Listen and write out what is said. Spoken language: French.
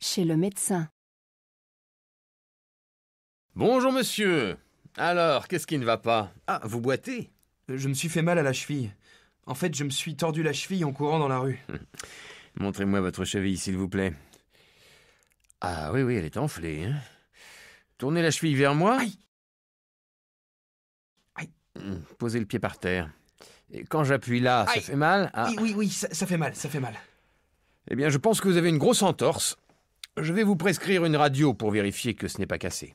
Chez le médecin. Bonjour monsieur. Alors, qu'est-ce qui ne va pas Ah, vous boitez Je me suis fait mal à la cheville. En fait, je me suis tordu la cheville en courant dans la rue. Montrez-moi votre cheville, s'il vous plaît. Ah oui, oui, elle est enflée. Hein. Tournez la cheville vers moi. Aïe. Hum, posez le pied par terre. Et quand j'appuie là, ça fait mal ah. Oui, oui, oui, ça fait mal, ça fait mal. Eh bien, je pense que vous avez une grosse entorse. Je vais vous prescrire une radio pour vérifier que ce n'est pas cassé.